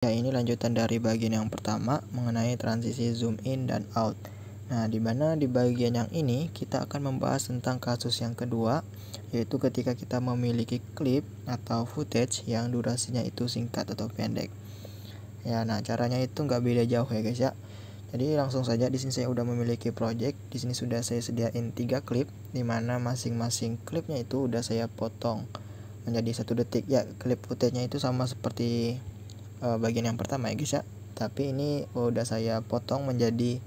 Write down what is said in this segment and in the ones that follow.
Ya ini lanjutan dari bagian yang pertama mengenai transisi zoom in dan out. Nah, di mana di bagian yang ini kita akan membahas tentang kasus yang kedua, yaitu ketika kita memiliki klip atau footage yang durasinya itu singkat atau pendek. Ya, nah caranya itu nggak beda jauh ya guys ya. Jadi langsung saja di sini saya sudah memiliki project, di sini sudah saya sediain tiga klip, di mana masing-masing klipnya itu udah saya potong menjadi satu detik. Ya, klip footage-nya itu sama seperti Eh, bagian yang pertama ya guys ya tapi ini udah saya potong menjadi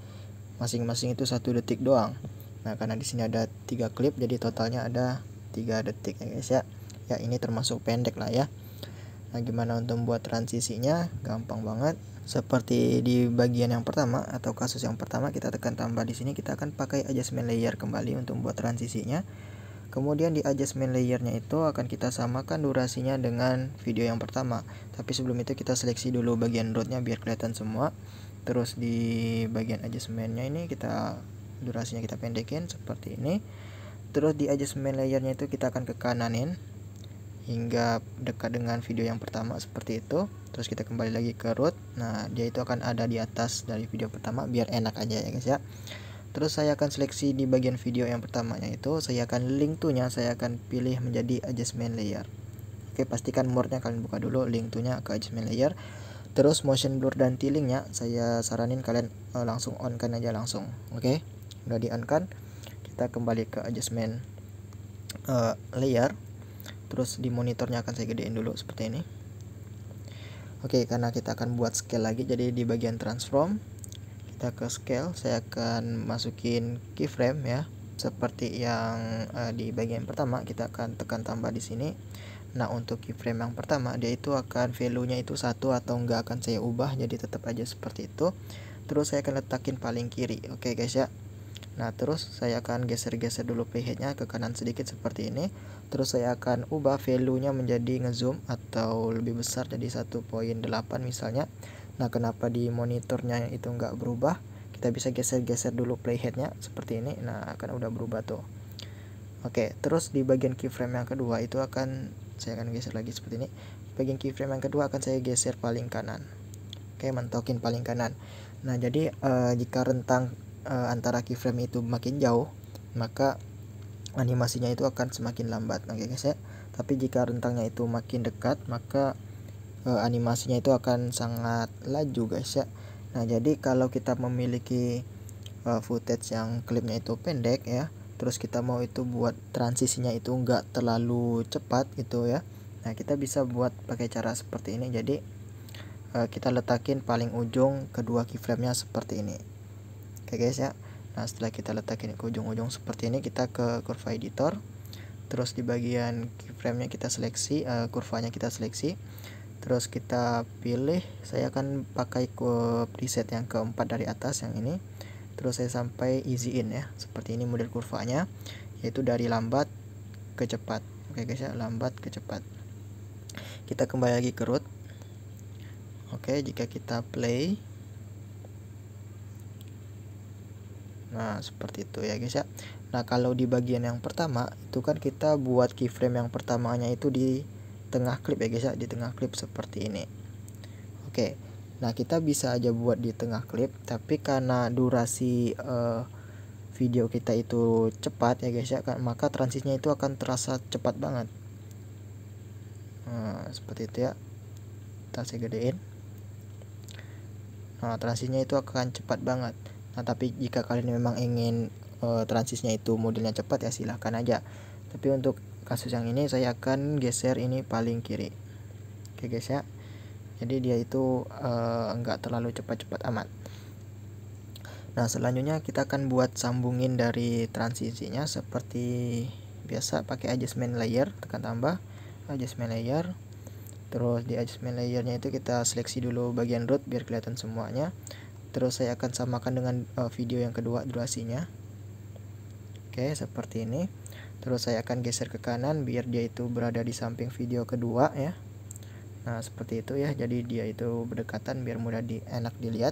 masing-masing itu satu detik doang nah karena di sini ada tiga klip jadi totalnya ada tiga detik ya guys ya ya ini termasuk pendek lah ya nah gimana untuk membuat transisinya gampang banget seperti di bagian yang pertama atau kasus yang pertama kita tekan tambah di sini kita akan pakai adjustment layer kembali untuk membuat transisinya Kemudian di adjustment layernya itu akan kita samakan durasinya dengan video yang pertama. Tapi sebelum itu kita seleksi dulu bagian rootnya biar kelihatan semua. Terus di bagian adjustmentnya ini kita durasinya kita pendekin seperti ini. Terus di adjustment layernya itu kita akan ke kananin hingga dekat dengan video yang pertama seperti itu terus kita kembali lagi ke root nah dia itu akan ada di atas dari video pertama biar enak aja ya guys ya terus saya akan seleksi di bagian video yang pertamanya itu saya akan link to nya saya akan pilih menjadi adjustment layer oke pastikan mode nya kalian buka dulu link to nya ke adjustment layer terus motion blur dan tiling nya saya saranin kalian uh, langsung on kan aja langsung oke okay? udah di on kan kita kembali ke adjustment uh, layer terus di monitornya akan saya gedein dulu seperti ini oke okay, karena kita akan buat scale lagi jadi di bagian transform kita ke scale saya akan masukin keyframe ya seperti yang uh, di bagian pertama kita akan tekan tambah di sini nah untuk keyframe yang pertama dia itu akan value nya itu satu atau enggak akan saya ubah jadi tetap aja seperti itu terus saya akan letakin paling kiri oke okay, guys ya Nah terus saya akan geser-geser dulu pH nya ke kanan sedikit seperti ini Terus saya akan ubah value nya menjadi ngezoom atau lebih besar jadi 1.8 misalnya nah kenapa di monitornya itu nggak berubah kita bisa geser-geser dulu playheadnya seperti ini nah akan udah berubah tuh oke terus di bagian keyframe yang kedua itu akan saya akan geser lagi seperti ini bagian keyframe yang kedua akan saya geser paling kanan oke mentokin paling kanan nah jadi uh, jika rentang uh, antara keyframe itu makin jauh maka animasinya itu akan semakin lambat oke guys ya tapi jika rentangnya itu makin dekat maka uh, animasinya itu akan sangat laju guys ya nah jadi kalau kita memiliki uh, footage yang klipnya itu pendek ya terus kita mau itu buat transisinya itu enggak terlalu cepat gitu ya nah kita bisa buat pakai cara seperti ini jadi uh, kita letakin paling ujung kedua keyframe-nya seperti ini oke guys ya Nah setelah kita letakin ke ujung-ujung seperti ini kita ke kurva editor Terus di bagian keyframe-nya kita seleksi, uh, kurvanya kita seleksi terus kita pilih saya akan pakai ke preset yang keempat dari atas yang ini terus saya sampai easy in ya seperti ini model kurvanya yaitu dari lambat ke cepat oke guys ya lambat ke cepat kita kembali lagi ke root oke jika kita play nah seperti itu ya guys ya nah kalau di bagian yang pertama itu kan kita buat keyframe yang pertamanya itu di tengah klip ya guys ya di tengah klip seperti ini oke nah kita bisa aja buat di tengah klip tapi karena durasi uh, video kita itu cepat ya guys ya kan, maka transisinya itu akan terasa cepat banget nah, seperti itu ya kita saya gedein nah transisinya itu akan cepat banget nah tapi jika kalian memang ingin uh, transisinya itu modelnya cepat ya silahkan aja tapi untuk kasus yang ini saya akan geser ini paling kiri oke guys ya jadi dia itu eh, enggak uh, terlalu cepat-cepat amat nah selanjutnya kita akan buat sambungin dari transisinya seperti biasa pakai adjustment layer tekan tambah adjustment layer terus di adjustment layernya itu kita seleksi dulu bagian root biar kelihatan semuanya terus saya akan samakan dengan uh, video yang kedua durasinya oke seperti ini terus saya akan geser ke kanan biar dia itu berada di samping video kedua ya nah seperti itu ya jadi dia itu berdekatan biar mudah di enak dilihat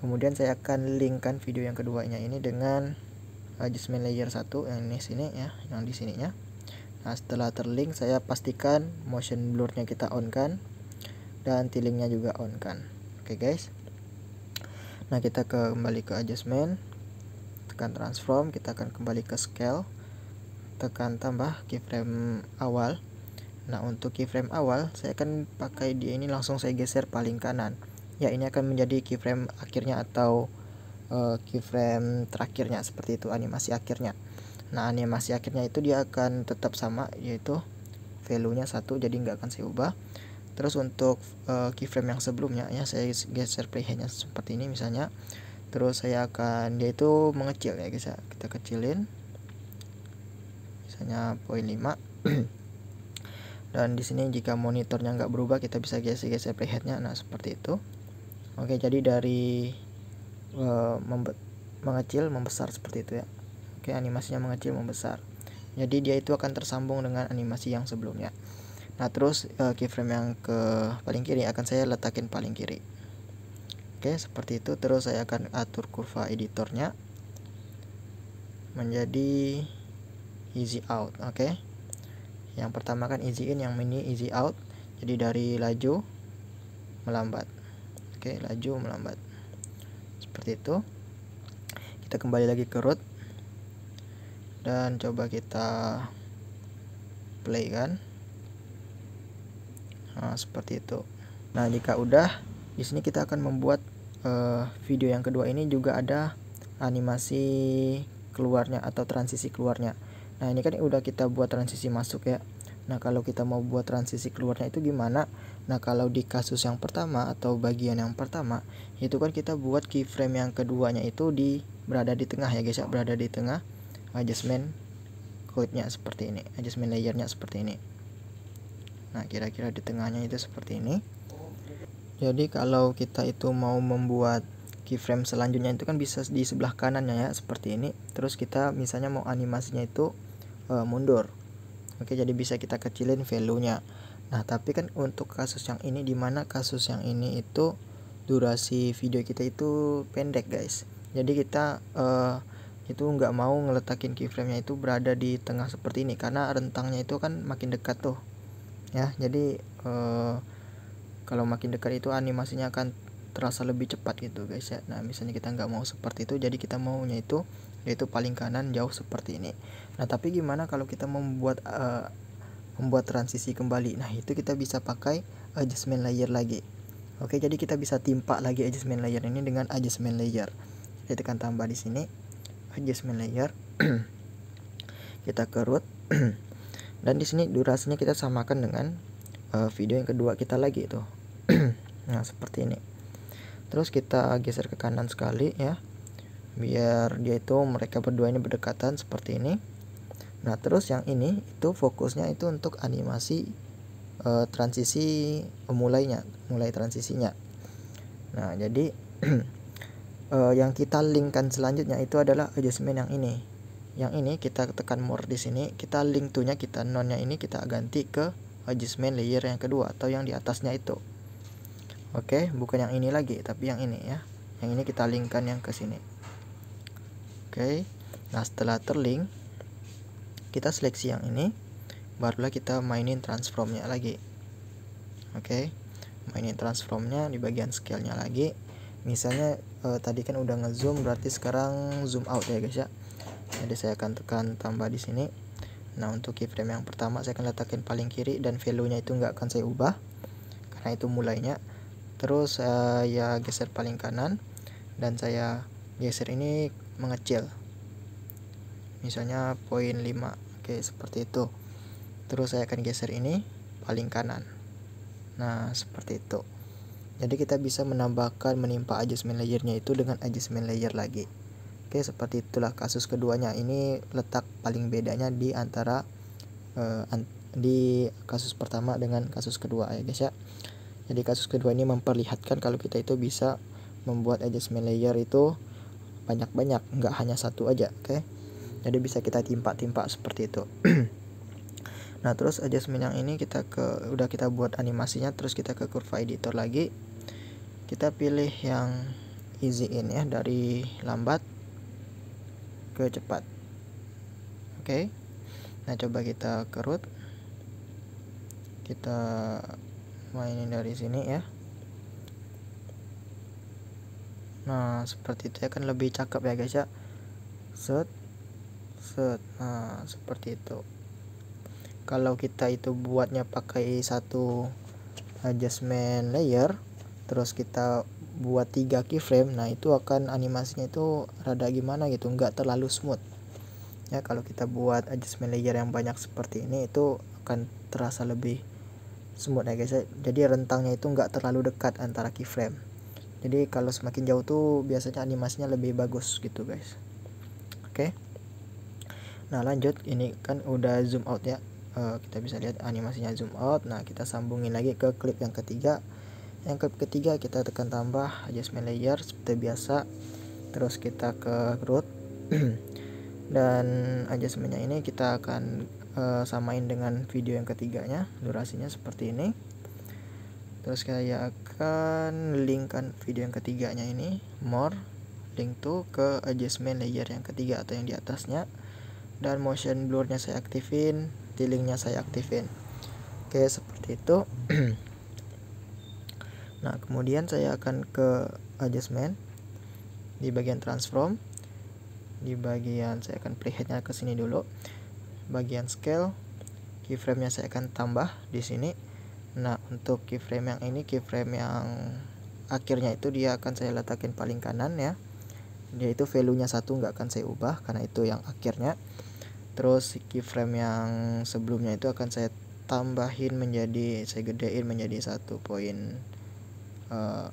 kemudian saya akan linkkan video yang keduanya ini dengan eh, adjustment layer 1 yang ini sini ya yang di sininya nah setelah terlink saya pastikan motion blurnya kita on kan dan tilingnya juga on kan oke okay, guys nah kita kembali ke adjustment tekan transform kita akan kembali ke scale tekan tambah keyframe awal nah untuk keyframe awal saya akan pakai dia ini langsung saya geser paling kanan ya ini akan menjadi keyframe akhirnya atau uh, keyframe terakhirnya seperti itu animasi akhirnya nah animasi akhirnya itu dia akan tetap sama yaitu value-nya satu jadi nggak akan saya ubah terus untuk uh, keyframe yang sebelumnya ya saya geser nya seperti ini misalnya terus saya akan dia itu mengecil ya guys ya kita kecilin hanya poin 5 dan di sini jika monitornya nggak berubah kita bisa geser-geser preheadnya nah seperti itu oke jadi dari uh, mengecil membesar seperti itu ya oke animasinya mengecil membesar jadi dia itu akan tersambung dengan animasi yang sebelumnya nah terus uh, keyframe yang ke paling kiri akan saya letakin paling kiri oke seperti itu terus saya akan atur kurva editornya menjadi easy out oke okay? yang pertama kan easy in yang mini easy out jadi dari laju melambat oke okay, laju melambat seperti itu kita kembali lagi ke root dan coba kita play kan nah, seperti itu nah jika udah di sini kita akan membuat uh, video yang kedua ini juga ada animasi keluarnya atau transisi keluarnya Nah ini kan udah kita buat transisi masuk ya. Nah kalau kita mau buat transisi keluarnya itu gimana? Nah kalau di kasus yang pertama atau bagian yang pertama itu kan kita buat keyframe yang keduanya itu di berada di tengah ya guys ya berada di tengah adjustment clipnya seperti ini adjustment layernya seperti ini. Nah kira-kira di tengahnya itu seperti ini. Jadi kalau kita itu mau membuat keyframe selanjutnya itu kan bisa di sebelah kanannya ya seperti ini. Terus kita misalnya mau animasinya itu uh, mundur oke jadi bisa kita kecilin value-nya nah tapi kan untuk kasus yang ini dimana kasus yang ini itu durasi video kita itu pendek guys jadi kita uh, itu nggak mau ngeletakin keyframe-nya itu berada di tengah seperti ini karena rentangnya itu kan makin dekat tuh ya jadi uh, kalau makin dekat itu animasinya akan terasa lebih cepat gitu guys ya nah misalnya kita nggak mau seperti itu jadi kita maunya itu yaitu paling kanan jauh seperti ini. Nah, tapi gimana kalau kita membuat uh, membuat transisi kembali? Nah, itu kita bisa pakai adjustment layer lagi. Oke, jadi kita bisa timpa lagi adjustment layer ini dengan adjustment layer. Kita tekan tambah di sini adjustment layer. kita kerut dan di sini durasinya kita samakan dengan uh, video yang kedua kita lagi itu. nah, seperti ini. Terus kita geser ke kanan sekali ya biar dia itu mereka berdua ini berdekatan seperti ini nah terus yang ini itu fokusnya itu untuk animasi e, transisi mulainya mulai transisinya nah jadi e, yang kita linkkan selanjutnya itu adalah adjustment yang ini yang ini kita tekan more di sini kita link to nya kita nonnya ini kita ganti ke adjustment layer yang kedua atau yang di atasnya itu oke bukan yang ini lagi tapi yang ini ya yang ini kita linkkan yang ke sini Oke. Nah, setelah terlink kita seleksi yang ini barulah kita mainin transformnya lagi. Oke. Mainin transformnya di bagian scale-nya lagi. Misalnya eh, tadi kan udah ngezoom berarti sekarang zoom out ya guys ya. Jadi saya akan tekan tambah di sini. Nah untuk keyframe yang pertama saya akan letakkan paling kiri dan value-nya itu nggak akan saya ubah karena itu mulainya. Terus saya eh, geser paling kanan dan saya geser ini mengecil misalnya poin 5 oke seperti itu terus saya akan geser ini paling kanan nah seperti itu jadi kita bisa menambahkan menimpa adjustment layernya itu dengan adjustment layer lagi oke seperti itulah kasus keduanya ini letak paling bedanya di antara uh, an di kasus pertama dengan kasus kedua ya guys ya jadi kasus kedua ini memperlihatkan kalau kita itu bisa membuat adjustment layer itu banyak-banyak nggak hanya satu aja oke okay? jadi bisa kita timpa-timpa seperti itu nah terus adjustment yang ini kita ke udah kita buat animasinya terus kita ke kurva editor lagi kita pilih yang easy in ya dari lambat ke cepat oke okay? nah coba kita kerut kita mainin dari sini ya nah seperti itu ya kan lebih cakep ya guys ya set set nah seperti itu kalau kita itu buatnya pakai satu adjustment layer terus kita buat tiga keyframe nah itu akan animasinya itu rada gimana gitu nggak terlalu smooth ya kalau kita buat adjustment layer yang banyak seperti ini itu akan terasa lebih smooth ya guys ya. jadi rentangnya itu nggak terlalu dekat antara keyframe jadi kalau semakin jauh tuh biasanya animasinya lebih bagus gitu guys oke okay. nah lanjut ini kan udah zoom out ya uh, kita bisa lihat animasinya zoom out nah kita sambungin lagi ke klip yang ketiga yang klip ketiga kita tekan tambah adjustment layer seperti biasa terus kita ke root dan adjustmentnya ini kita akan uh, samain dengan video yang ketiganya durasinya seperti ini terus saya akan linkkan video yang ketiganya ini more link to ke adjustment layer yang ketiga atau yang di atasnya dan motion blurnya saya aktifin tilingnya saya aktifin oke seperti itu nah kemudian saya akan ke adjustment di bagian transform di bagian saya akan playheadnya ke sini dulu bagian scale keyframe nya saya akan tambah di sini nah untuk keyframe yang ini keyframe yang akhirnya itu dia akan saya letakkan paling kanan ya dia itu value nya satu nggak akan saya ubah karena itu yang akhirnya terus keyframe yang sebelumnya itu akan saya tambahin menjadi saya gedein menjadi satu poin eh, uh,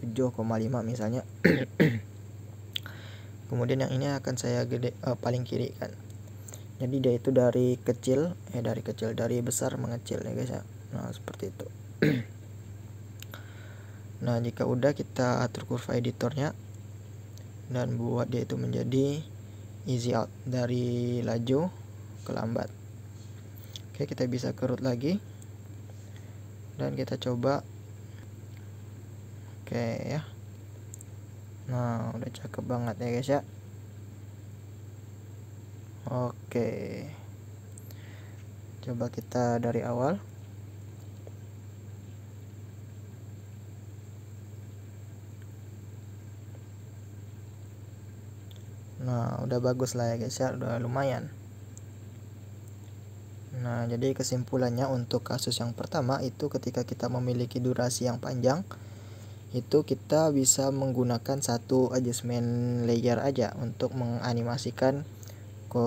7,5 misalnya kemudian yang ini akan saya gede uh, paling kiri kan jadi dia itu dari kecil eh dari kecil dari besar mengecil ya guys ya nah seperti itu nah jika udah kita atur kurva editornya dan buat dia itu menjadi easy out dari laju ke lambat oke kita bisa kerut lagi dan kita coba oke ya nah udah cakep banget ya guys ya oke coba kita dari awal Nah, udah bagus lah ya guys ya, udah lumayan. Nah, jadi kesimpulannya untuk kasus yang pertama itu ketika kita memiliki durasi yang panjang itu kita bisa menggunakan satu adjustment layer aja untuk menganimasikan ke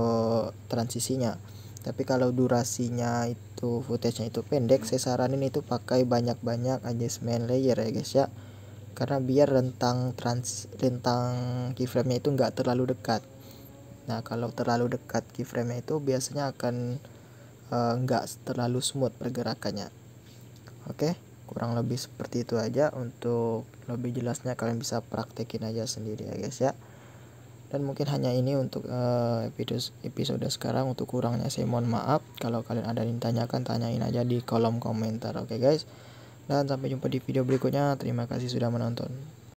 transisinya. Tapi kalau durasinya itu footage-nya itu pendek, saya saranin itu pakai banyak-banyak adjustment layer ya guys ya karena biar rentang trans rentang keyframe itu nggak terlalu dekat nah kalau terlalu dekat keyframe itu biasanya akan eh, nggak uh, terlalu smooth pergerakannya oke okay? kurang lebih seperti itu aja untuk lebih jelasnya kalian bisa praktekin aja sendiri ya guys ya dan mungkin hanya ini untuk uh, episode episode sekarang untuk kurangnya saya mohon maaf kalau kalian ada yang tanyakan tanyain aja di kolom komentar oke okay guys dan sampai jumpa di video berikutnya. Terima kasih sudah menonton.